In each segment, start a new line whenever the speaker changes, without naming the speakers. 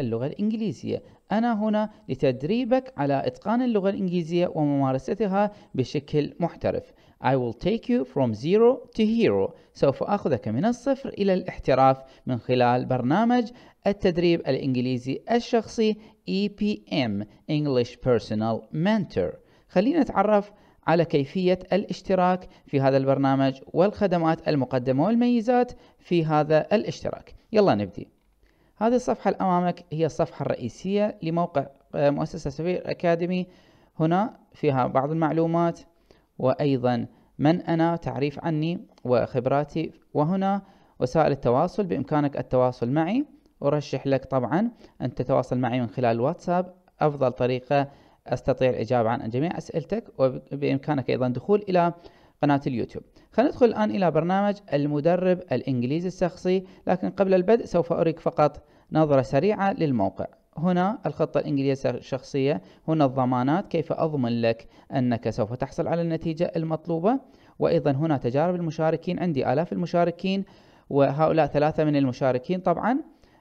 اللغة الإنجليزية أنا هنا لتدريبك على إتقان اللغة الإنجليزية وممارستها بشكل محترف I will take you from zero to hero سوف أخذك من الصفر إلى الاحتراف من خلال برنامج التدريب الإنجليزي الشخصي EPM English Personal Mentor خلينا نتعرف على كيفية الاشتراك في هذا البرنامج والخدمات المقدمة والميزات في هذا الاشتراك يلا نبدأ هذه الصفحة الأمامك هي الصفحة الرئيسية لموقع آه، مؤسسة سفير أكاديمي هنا فيها بعض المعلومات وأيضا من أنا تعريف عني وخبراتي وهنا وسائل التواصل بإمكانك التواصل معي أرشح لك طبعا أن تتواصل معي من خلال الواتساب أفضل طريقة أستطيع الإجابة عن جميع أسئلتك وبإمكانك أيضا دخول إلى قناة اليوتيوب خلينا ندخل الآن إلى برنامج المدرب الإنجليزي الشخصي لكن قبل البدء سوف أريك فقط نظرة سريعة للموقع هنا الخطة الإنجليزية الشخصية هنا الضمانات كيف أضمن لك أنك سوف تحصل على النتيجة المطلوبة وأيضا هنا تجارب المشاركين عندي آلاف المشاركين وهؤلاء ثلاثة من المشاركين طبعا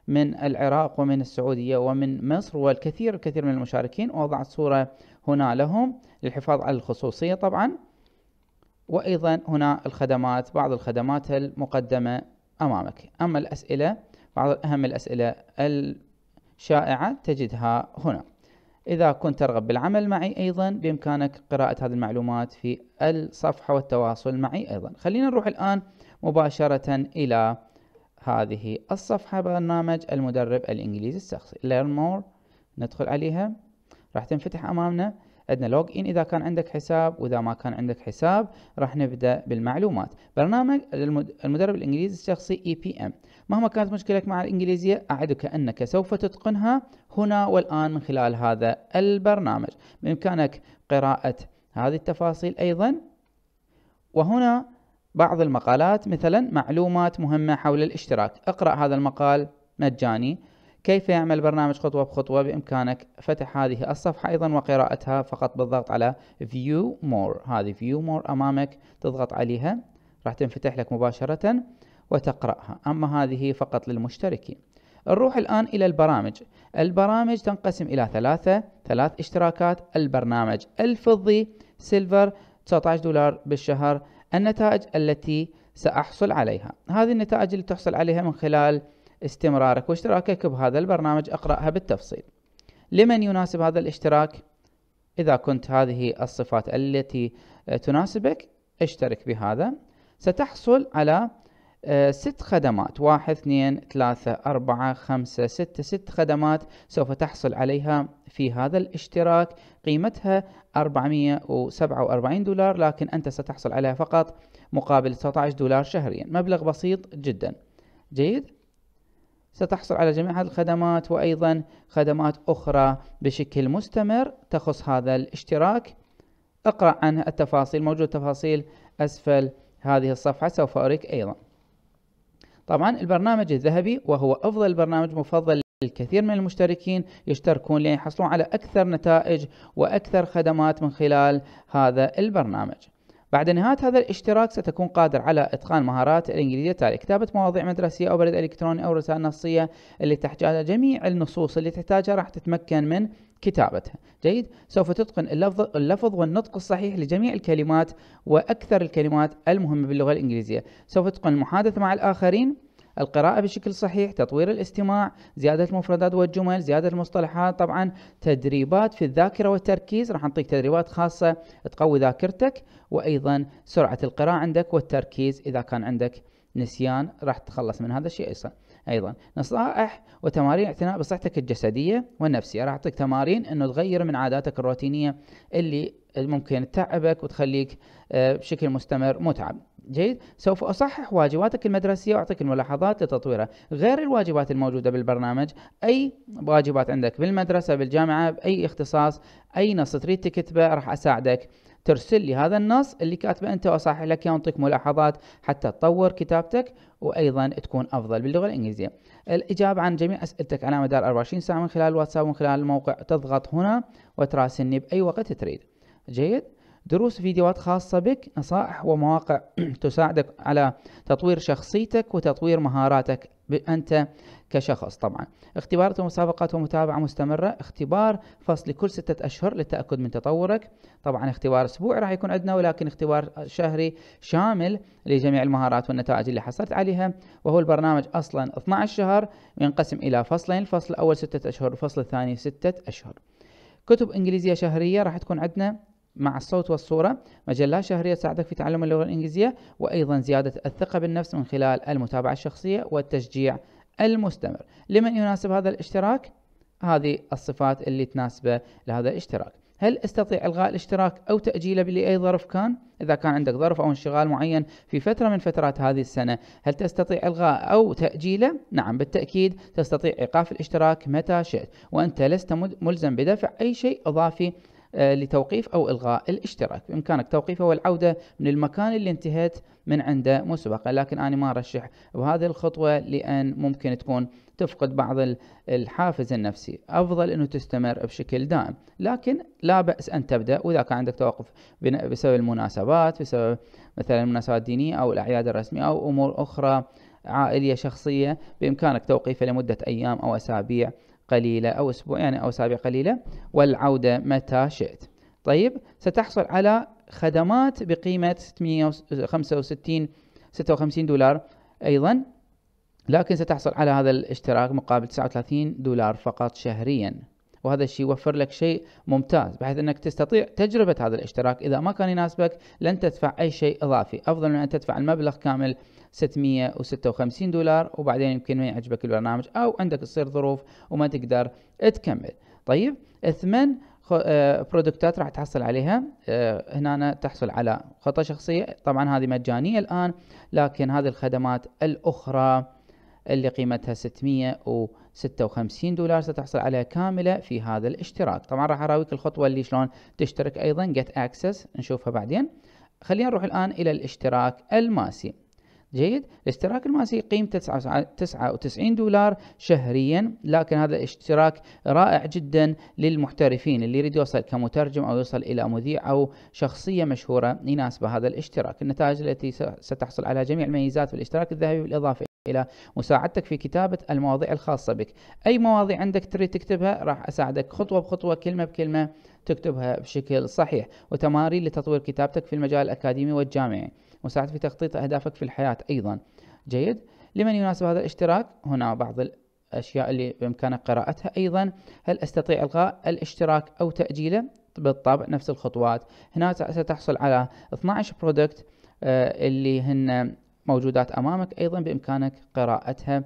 من العراق ومن السعودية ومن مصر والكثير الكثير من المشاركين ووضعت صورة هنا لهم للحفاظ على الخصوصية طبعا وأيضا هنا الخدمات بعض الخدمات المقدمة أمامك أما الأسئلة بعض أهم الأسئلة الشائعة تجدها هنا إذا كنت ترغب بالعمل معي أيضا بإمكانك قراءة هذه المعلومات في الصفحة والتواصل معي أيضا خلينا نروح الآن مباشرة إلى هذه الصفحة برنامج المدرب الإنجليزي الشخصي Learn More ندخل عليها راح تنفتح أمامنا عندنا لوج ان اذا كان عندك حساب واذا ما كان عندك حساب راح نبدا بالمعلومات برنامج المدرب الانجليزي الشخصي اي بي ام مهما كانت مشكلتك مع الانجليزيه اعدك انك سوف تتقنها هنا والان من خلال هذا البرنامج بامكانك قراءه هذه التفاصيل ايضا وهنا بعض المقالات مثلا معلومات مهمه حول الاشتراك اقرا هذا المقال مجاني كيف يعمل برنامج خطوة بخطوة بإمكانك فتح هذه الصفحة أيضا وقراءتها فقط بالضغط على View More هذه View More أمامك تضغط عليها راح تنفتح لك مباشرة وتقرأها أما هذه فقط للمشتركين نروح الآن إلى البرامج البرامج تنقسم إلى ثلاثة ثلاث اشتراكات البرنامج الفضي سيلفر 19 دولار بالشهر النتائج التي سأحصل عليها هذه النتائج اللي تحصل عليها من خلال استمرارك واشتراكك بهذا البرنامج أقرأها بالتفصيل لمن يناسب هذا الاشتراك إذا كنت هذه الصفات التي تناسبك اشترك بهذا ستحصل على آه، ست خدمات واحد اثنين ثلاثة أربعة خمسة ستة ست خدمات سوف تحصل عليها في هذا الاشتراك قيمتها 447 دولار لكن أنت ستحصل عليها فقط مقابل 19 دولار شهريا مبلغ بسيط جدا جيد ستحصل على جميع هذه الخدمات وأيضا خدمات أخرى بشكل مستمر تخص هذا الاشتراك اقرأ عن التفاصيل موجود تفاصيل أسفل هذه الصفحة سوف أريك أيضا طبعا البرنامج الذهبي وهو أفضل برنامج مفضل الكثير من المشتركين يشتركون لأن يحصلون على أكثر نتائج وأكثر خدمات من خلال هذا البرنامج بعد نهاية هذا الاشتراك ستكون قادر على إتقان مهارات الإنجليزية التالية كتابة مواضيع مدرسية أو بريد إلكتروني أو رسائل نصية اللي تحتاجها جميع النصوص اللي تحتاجها راح تتمكن من كتابتها جيد سوف تتقن اللفظ, اللفظ والنطق الصحيح لجميع الكلمات وأكثر الكلمات المهمة باللغة الإنجليزية سوف تتقن المحادثة مع الآخرين القراءة بشكل صحيح تطوير الاستماع زيادة المفردات والجمل زيادة المصطلحات طبعا تدريبات في الذاكرة والتركيز راح نعطيك تدريبات خاصة تقوي ذاكرتك وأيضا سرعة القراءة عندك والتركيز إذا كان عندك نسيان راح تتخلص من هذا الشيء ايضا نصائح وتمارين اعتناء بصحتك الجسديه والنفسيه راح اعطيك تمارين انه تغير من عاداتك الروتينيه اللي ممكن تتعبك وتخليك آه، بشكل مستمر متعب جيد سوف أصحح واجباتك المدرسية وأعطيك الملاحظات لتطويرها غير الواجبات الموجودة بالبرنامج أي واجبات عندك بالمدرسة بالجامعة بأي اختصاص أي نص تريد تكتبه راح أساعدك ترسل لي هذا النص اللي كاتبه انت واصحح لك اياه وانطيك ملاحظات حتى تطور كتابتك وايضا تكون افضل باللغه الانجليزيه. الاجابه عن جميع اسئلتك على مدار 24 ساعه من خلال الواتساب ومن خلال الموقع تضغط هنا وتراسلني باي وقت تريد. جيد؟ دروس فيديوهات خاصة بك نصائح ومواقع تساعدك على تطوير شخصيتك وتطوير مهاراتك أنت كشخص طبعا اختبارات ومسابقات ومتابعة مستمرة اختبار فصل كل ستة أشهر للتأكد من تطورك طبعا اختبار أسبوعي راح يكون عندنا ولكن اختبار شهري شامل لجميع المهارات والنتائج اللي حصلت عليها وهو البرنامج أصلا 12 شهر ينقسم إلى فصلين الفصل الأول ستة أشهر والفصل الثاني ستة أشهر كتب إنجليزية شهرية راح تكون عندنا مع الصوت والصورة مجلات شهرية تساعدك في تعلم اللغة الإنجليزية وأيضا زيادة الثقة بالنفس من خلال المتابعة الشخصية والتشجيع المستمر لمن يناسب هذا الاشتراك هذه الصفات اللي تناسبه لهذا الاشتراك هل استطيع الغاء الاشتراك او تاجيله لاي ظرف كان اذا كان عندك ظرف او انشغال معين في فتره من فترات هذه السنه هل تستطيع الغاء او تاجيله نعم بالتاكيد تستطيع ايقاف الاشتراك متى شئت وانت لست ملزم بدفع اي شيء اضافي آه، لتوقيف أو إلغاء الاشتراك بإمكانك توقيفه والعودة من المكان اللي انتهيت من عنده مسبقا لكن أنا ما أرشح بهذه الخطوة لأن ممكن تكون تفقد بعض الحافز النفسي أفضل أنه تستمر بشكل دائم لكن لا بأس أن تبدأ وإذا كان عندك توقف بسبب المناسبات بسبب مثلا المناسبات الدينية أو الأعياد الرسمية أو أمور أخرى عائلية شخصية بإمكانك توقيفه لمدة أيام أو أسابيع قليلة أو أسبوعين يعني أو أسابيع قليلة والعودة متى شئت طيب ستحصل على خدمات بقيمة 665 56 دولار أيضا لكن ستحصل على هذا الاشتراك مقابل 39 دولار فقط شهريا وهذا الشيء يوفر لك شيء ممتاز بحيث انك تستطيع تجربة هذا الاشتراك اذا ما كان يناسبك لن تدفع اي شيء اضافي افضل من ان تدفع المبلغ كامل 656 دولار وبعدين يمكن ما يعجبك البرنامج او عندك تصير ظروف وما تقدر تكمل طيب ثمن برودكتات آه، راح تحصل عليها آه، هنا تحصل على خطة شخصية طبعا هذه مجانية الآن لكن هذه الخدمات الأخرى اللي قيمتها 656 دولار ستحصل عليها كاملة في هذا الاشتراك طبعا راح أراويك الخطوة اللي شلون تشترك أيضا get access نشوفها بعدين خلينا نروح الآن إلى الاشتراك الماسي جيد الاشتراك الماسي قيمته 99 دولار شهريا لكن هذا الاشتراك رائع جدا للمحترفين اللي يريد يوصل كمترجم او يوصل الى مذيع او شخصيه مشهوره يناسبه هذا الاشتراك النتائج التي ستحصل على جميع الميزات في الاشتراك الذهبي بالاضافه إلى مساعدتك في كتابة المواضيع الخاصة بك أي مواضيع عندك تريد تكتبها راح أساعدك خطوة بخطوة كلمة بكلمة تكتبها بشكل صحيح وتمارين لتطوير كتابتك في المجال الأكاديمي والجامعي مساعد في تخطيط أهدافك في الحياة أيضا جيد لمن يناسب هذا الاشتراك هنا بعض الأشياء اللي بإمكانك قراءتها أيضا هل أستطيع إلغاء الاشتراك أو تأجيله بالطبع نفس الخطوات هنا ستحصل على 12 برودكت آه، اللي هن موجودات أمامك أيضا بإمكانك قراءتها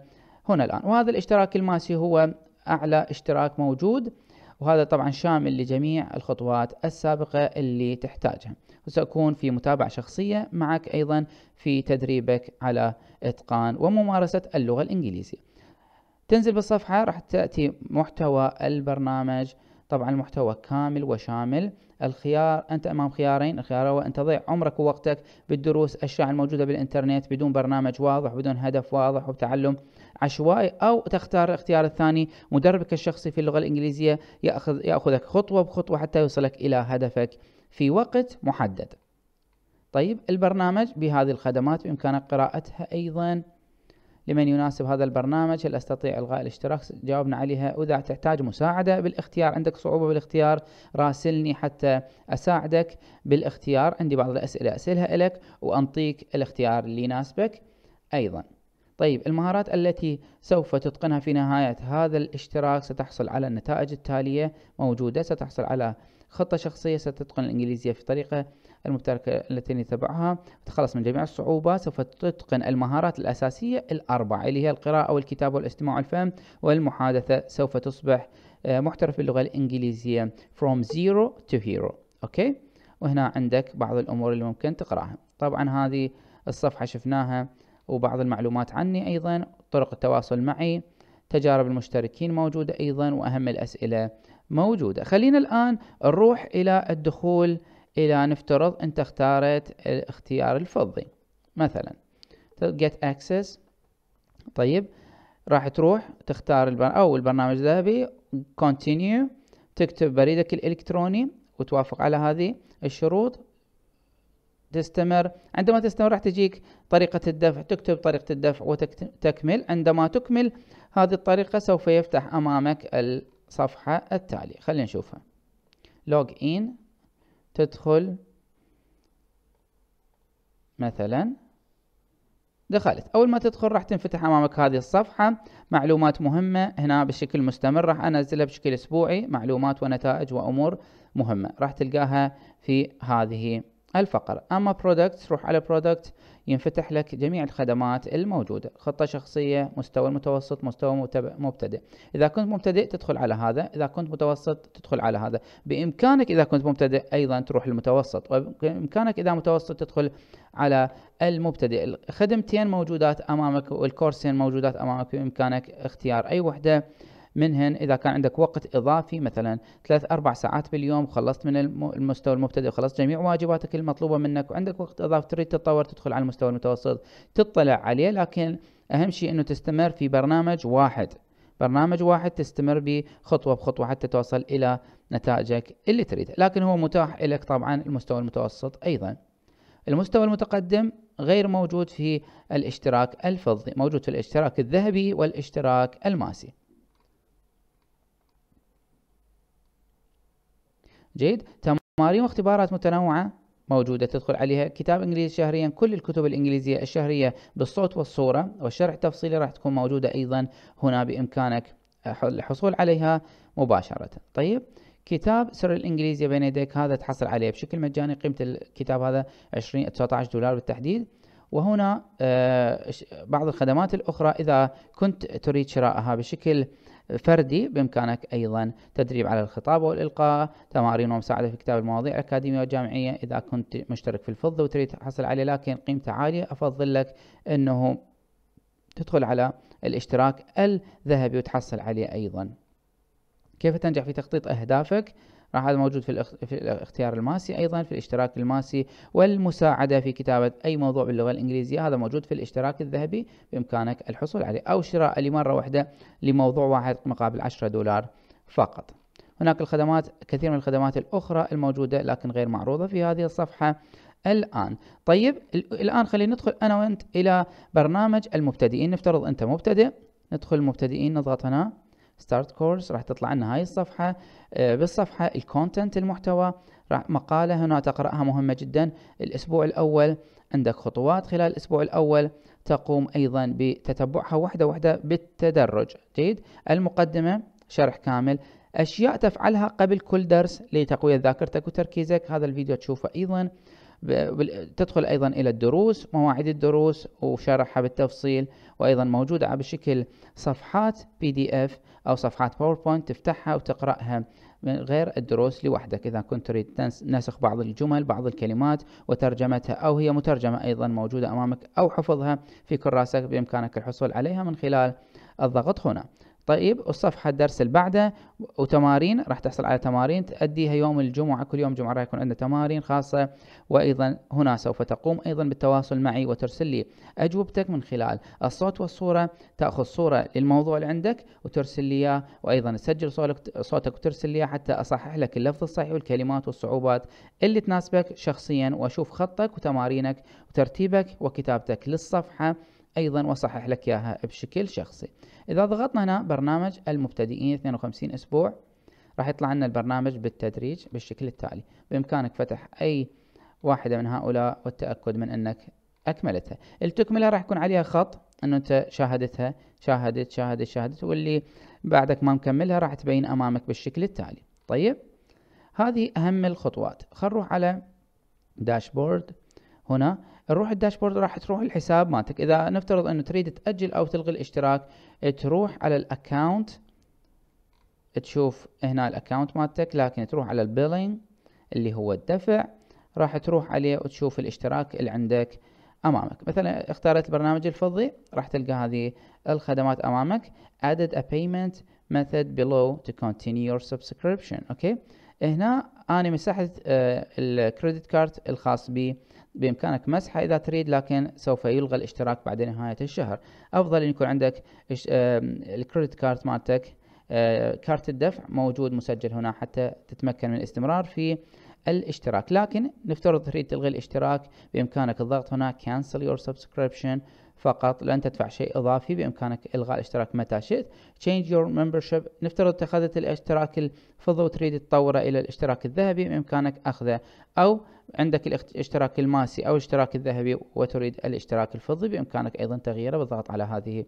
هنا الآن وهذا الاشتراك الماسي هو أعلى اشتراك موجود وهذا طبعا شامل لجميع الخطوات السابقة اللي تحتاجها وسأكون في متابعة شخصية معك أيضا في تدريبك على إتقان وممارسة اللغة الإنجليزية تنزل بالصفحة راح تأتي محتوى البرنامج طبعا المحتوى كامل وشامل الخيار أنت أمام خيارين الخيار الأول أن تضيع عمرك ووقتك بالدروس الأشياء الموجودة بالإنترنت بدون برنامج واضح بدون هدف واضح وتعلم عشوائي أو تختار الاختيار الثاني مدربك الشخصي في اللغة الإنجليزية يأخذ يأخذك خطوة بخطوة حتى يوصلك إلى هدفك في وقت محدد طيب البرنامج بهذه الخدمات بإمكانك قراءتها أيضا لمن يناسب هذا البرنامج هل أستطيع إلغاء الاشتراك جاوبنا عليها واذا تحتاج مساعدة بالاختيار عندك صعوبة بالاختيار راسلني حتى أساعدك بالاختيار عندي بعض الأسئلة أسألها لك وأنطيك الاختيار اللي يناسبك أيضا طيب المهارات التي سوف تتقنها في نهاية هذا الاشتراك ستحصل على النتائج التالية موجودة ستحصل على خطة شخصية ستتقن الإنجليزية في طريقة المبتركة التي تبعها تخلص من جميع الصعوبات سوف تتقن المهارات الأساسية الأربعة اللي هي القراءة والكتابة والاستماع والفهم والمحادثة سوف تصبح آه، محترف باللغة الإنجليزية from zero to hero أوكي وهنا عندك بعض الأمور اللي ممكن تقرأها طبعا هذه الصفحة شفناها وبعض المعلومات عني أيضا طرق التواصل معي تجارب المشتركين موجودة أيضا وأهم الأسئلة موجودة خلينا الآن نروح إلى الدخول إلى نفترض أنت اختارت الاختيار الفضي مثلا get access طيب راح تروح تختار البر... أو البرنامج الذهبي continue تكتب بريدك الإلكتروني وتوافق على هذه الشروط تستمر عندما تستمر راح تجيك طريقة الدفع تكتب طريقة الدفع وتكمل عندما تكمل هذه الطريقة سوف يفتح أمامك الصفحة التالية خلينا نشوفها لوج إن تدخل مثلا دخلت أول ما تدخل راح تنفتح أمامك هذه الصفحة معلومات مهمة هنا بشكل مستمر راح أنزلها بشكل أسبوعي معلومات ونتائج وأمور مهمة راح تلقاها في هذه الفقرة اما برودكت روح على برودكت ينفتح لك جميع الخدمات الموجوده خطه شخصيه مستوى المتوسط مستوى مبتدئ اذا كنت مبتدئ تدخل على هذا اذا كنت متوسط تدخل على هذا بامكانك اذا كنت مبتدئ ايضا تروح المتوسط وبامكانك اذا متوسط تدخل على المبتدئ الخدمتين موجودات امامك والكورسين موجودات امامك بامكانك اختيار اي وحده منهن اذا كان عندك وقت اضافي مثلا ثلاث اربع ساعات باليوم خلصت من المستوى المبتدئ وخلصت جميع واجباتك المطلوبه منك وعندك وقت اضافي تريد تتطور تدخل على المستوى المتوسط تطلع عليه لكن اهم شيء انه تستمر في برنامج واحد برنامج واحد تستمر به خطوه بخطوه حتى توصل الى نتائجك اللي تريده لكن هو متاح لك طبعا المستوى المتوسط ايضا المستوى المتقدم غير موجود في الاشتراك الفضي موجود في الاشتراك الذهبي والاشتراك الماسي جيد تمارين واختبارات متنوعة موجودة تدخل عليها كتاب إنجليزي شهريا كل الكتب الإنجليزية الشهرية بالصوت والصورة والشرح التفصيلي راح تكون موجودة أيضا هنا بإمكانك الحصول عليها مباشرة طيب كتاب سر الإنجليزية بين يديك هذا تحصل عليه بشكل مجاني قيمة الكتاب هذا 20 19 دولار بالتحديد وهنا آه، بعض الخدمات الأخرى إذا كنت تريد شراءها بشكل فردي بإمكانك أيضا تدريب على الخطابة والإلقاء تمارين ومساعدة في كتاب المواضيع الأكاديمية والجامعية إذا كنت مشترك في الفضة وتريد تحصل عليه لكن قيمته عالية أفضل لك أنه تدخل على الاشتراك الذهبي وتحصل عليه أيضا كيف تنجح في تخطيط أهدافك راح هذا موجود في, الاخ... في الاختيار الماسي ايضا في الاشتراك الماسي والمساعده في كتابه اي موضوع باللغه الانجليزيه هذا موجود في الاشتراك الذهبي بامكانك الحصول عليه او شراء لمره واحده لموضوع واحد مقابل 10 دولار فقط هناك الخدمات كثير من الخدمات الاخرى الموجوده لكن غير معروضه في هذه الصفحه الآن طيب الآن خلينا ندخل أنا وأنت إلى برنامج المبتدئين نفترض أنت مبتدئ ندخل المبتدئين نضغط هنا ستارت كورس راح تطلع لنا هاي الصفحة آه، بالصفحة الكونتنت المحتوى راح مقالة هنا تقرأها مهمة جدا الأسبوع الأول عندك خطوات خلال الأسبوع الأول تقوم أيضا بتتبعها واحدة واحدة بالتدرج جيد المقدمة شرح كامل أشياء تفعلها قبل كل درس لتقوية ذاكرتك وتركيزك هذا الفيديو تشوفه أيضا تدخل أيضا إلى الدروس مواعيد الدروس وشرحها بالتفصيل وأيضا موجودة بشكل صفحات بي دي اف أو صفحات باوربوينت تفتحها وتقرأها من غير الدروس لوحدك إذا كنت تريد نسخ بعض الجمل بعض الكلمات وترجمتها أو هي مترجمة أيضا موجودة أمامك أو حفظها في كراسك بإمكانك الحصول عليها من خلال الضغط هنا طيب والصفحة الدرس اللي بعده وتمارين راح تحصل على تمارين تأديها يوم الجمعة كل يوم جمعة راح يكون عندنا تمارين خاصة وأيضا هنا سوف تقوم أيضا بالتواصل معي وترسل لي أجوبتك من خلال الصوت والصورة تأخذ صورة للموضوع اللي عندك وترسل لي إياه وأيضا تسجل صوتك وترسل لي حتى أصحح لك اللفظ الصحيح والكلمات والصعوبات اللي تناسبك شخصيا وأشوف خطك وتمارينك وترتيبك وكتابتك للصفحة أيضا وأصحح لك إياها بشكل شخصي إذا ضغطنا هنا برنامج المبتدئين 52 أسبوع راح يطلع لنا البرنامج بالتدريج بالشكل التالي بإمكانك فتح أي واحدة من هؤلاء والتأكد من أنك أكملتها التكملة راح يكون عليها خط أنه أنت شاهدتها شاهدت شاهدت شاهدت واللي بعدك ما مكملها راح تبين أمامك بالشكل التالي طيب هذه أهم الخطوات خل نروح على داشبورد هنا نروح الداشبورد راح تروح الحساب مالتك اذا نفترض انه تريد تاجل او تلغي الاشتراك تروح على الاكونت تشوف هنا الاكونت مالتك لكن تروح على البيلينج اللي هو الدفع راح تروح عليه وتشوف الاشتراك اللي عندك امامك مثلا اختارت البرنامج الفضي راح تلقى هذه الخدمات امامك added a payment method below to continue your subscription اوكي هنا انا مسحت آه، الكريدت كارد الخاص بي بإمكانك مسحه إذا تريد لكن سوف يلغى الاشتراك بعد نهاية الشهر أفضل أن يكون عندك الكريدت كارت مالتك آه، كارت الدفع موجود مسجل هنا حتى تتمكن من الاستمرار في الاشتراك لكن نفترض تريد تلغي الاشتراك بإمكانك الضغط هنا cancel your subscription فقط لن تدفع شيء إضافي بإمكانك إلغاء الاشتراك متى شئت Change your membership نفترض اتخذت الاشتراك الفضة وتريد تطوره إلى الاشتراك الذهبي بإمكانك أخذه أو عندك الاشتراك الماسي أو الاشتراك الذهبي وتريد الاشتراك الفضي بإمكانك أيضا تغييره بالضغط على هذه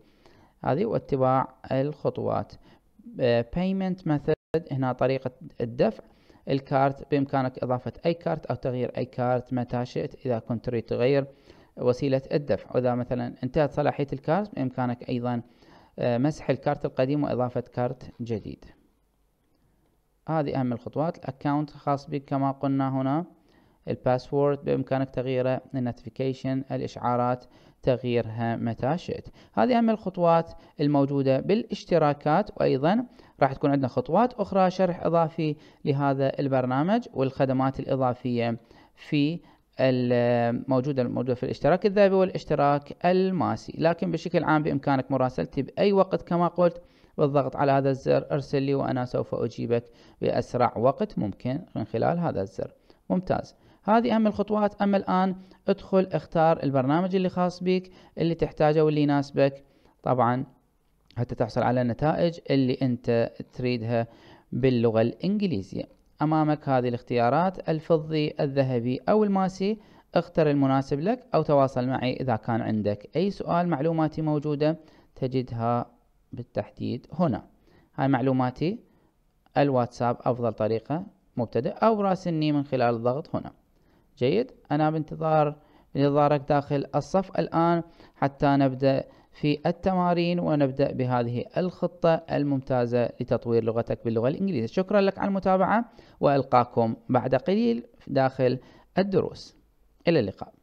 هذه واتباع الخطوات uh, payment method هنا طريقة الدفع الكارت بإمكانك إضافة أي كارت أو تغيير أي كارت متى شئت إذا كنت تريد تغير وسيلة الدفع وإذا مثلا انتهت صلاحية الكارت بإمكانك أيضا آه، مسح الكارت القديم وإضافة كارت جديد هذه أهم الخطوات الأكاونت خاص بك كما قلنا هنا الباسورد بإمكانك تغييره النوتيفيكيشن الإشعارات تغييرها متى شئت هذه أهم الخطوات الموجودة بالاشتراكات وأيضا راح تكون عندنا خطوات أخرى شرح إضافي لهذا البرنامج والخدمات الإضافية في الموجودة الموجودة في الاشتراك الذهبي والاشتراك الماسي لكن بشكل عام بإمكانك مراسلتي بأي وقت كما قلت بالضغط على هذا الزر ارسل لي وأنا سوف أجيبك بأسرع وقت ممكن من خلال هذا الزر ممتاز هذه أهم الخطوات أما الآن ادخل اختار البرنامج اللي خاص بك اللي تحتاجه واللي يناسبك طبعا حتى تحصل على النتائج اللي أنت تريدها باللغة الإنجليزية أمامك هذه الاختيارات الفضي الذهبي أو الماسي اختر المناسب لك أو تواصل معي إذا كان عندك أي سؤال معلوماتي موجودة تجدها بالتحديد هنا هاي معلوماتي الواتساب أفضل طريقة مبتدئ أو راسلني من خلال الضغط هنا جيد أنا بانتظار انتظارك داخل الصف الآن حتى نبدأ في التمارين ونبدأ بهذه الخطة الممتازة لتطوير لغتك باللغة الإنجليزية شكرا لك على المتابعة وألقاكم بعد قليل داخل الدروس إلى اللقاء